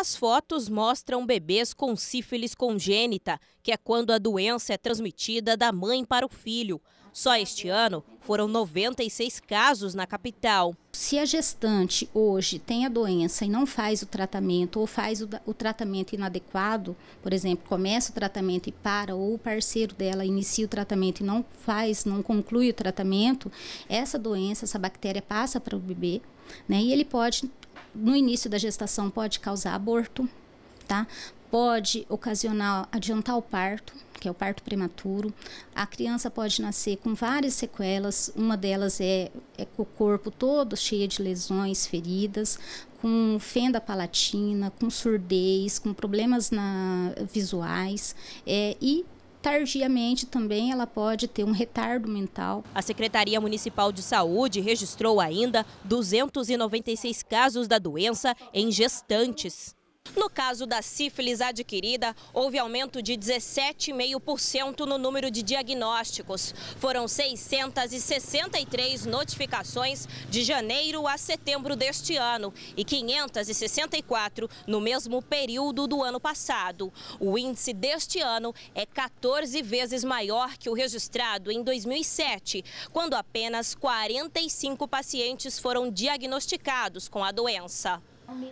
As fotos mostram bebês com sífilis congênita, que é quando a doença é transmitida da mãe para o filho. Só este ano foram 96 casos na capital. Se a gestante hoje tem a doença e não faz o tratamento ou faz o, o tratamento inadequado, por exemplo, começa o tratamento e para, ou o parceiro dela inicia o tratamento e não faz, não conclui o tratamento, essa doença, essa bactéria passa para o bebê né, e ele pode no início da gestação pode causar aborto, tá? Pode ocasionar adiantar o parto, que é o parto prematuro. A criança pode nascer com várias sequelas, uma delas é, é o corpo todo cheio de lesões, feridas, com fenda palatina, com surdez, com problemas na, visuais é, e tardiamente também ela pode ter um retardo mental. A Secretaria Municipal de Saúde registrou ainda 296 casos da doença em gestantes. No caso da sífilis adquirida, houve aumento de 17,5% no número de diagnósticos. Foram 663 notificações de janeiro a setembro deste ano e 564 no mesmo período do ano passado. O índice deste ano é 14 vezes maior que o registrado em 2007, quando apenas 45 pacientes foram diagnosticados com a doença.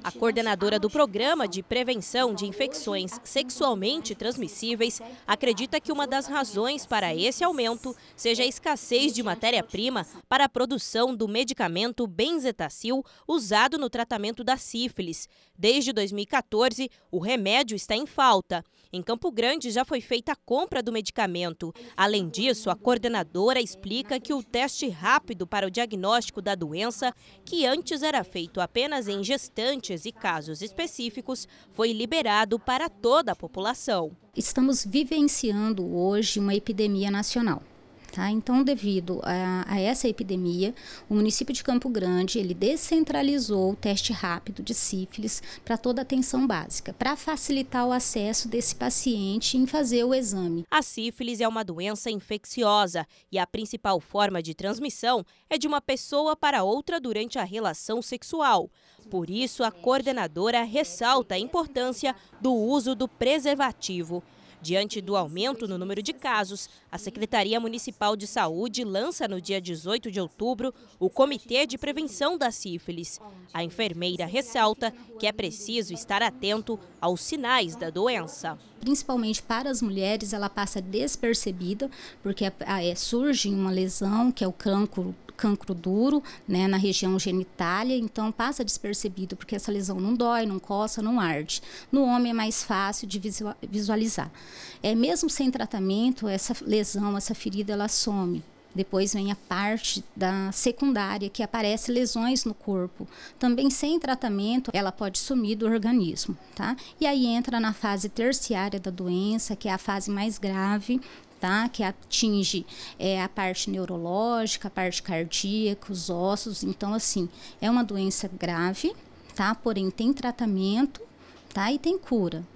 A coordenadora do Programa de Prevenção de Infecções Sexualmente Transmissíveis acredita que uma das razões para esse aumento seja a escassez de matéria-prima para a produção do medicamento benzetacil usado no tratamento da sífilis. Desde 2014, o remédio está em falta. Em Campo Grande já foi feita a compra do medicamento. Além disso, a coordenadora explica que o teste rápido para o diagnóstico da doença, que antes era feito apenas em gestantes, restaurantes e casos específicos, foi liberado para toda a população. Estamos vivenciando hoje uma epidemia nacional. Tá? Então, devido a, a, essa epidemia, o município de Campo Grande ele descentralizou o teste rápido de sífilis para toda a atenção básica, para facilitar o acesso desse paciente em fazer o exame. A sífilis é uma doença infecciosa e a principal forma de transmissão é de uma pessoa para outra durante a relação sexual. Por isso, a coordenadora ressalta a importância do uso do preservativo. Diante do aumento no número de casos, a Secretaria Municipal de Saúde lança no dia 18 de outubro o Comitê de Prevenção da Sífilis. A enfermeira ressalta que é preciso estar atento aos sinais da doença. Principalmente para as mulheres, ela passa despercebida, porque é, surge uma lesão, que é o cancro cancro duro, né, na região genitália, então passa despercebido porque essa lesão não dói, não coça, não arde. No homem é mais fácil de visualizar. É mesmo sem tratamento, essa lesão, essa ferida, ela some. Depois vem a parte da secundária, que aparece lesões no corpo. Também sem tratamento, ela pode sumir do organismo, tá? E aí entra na fase terciária da doença, que é a fase mais grave, tá? Que atinge é, a parte neurológica, a parte cardíaca, os ossos. Então, assim, é uma doença grave, tá? Porém, tem tratamento, tá? E tem cura.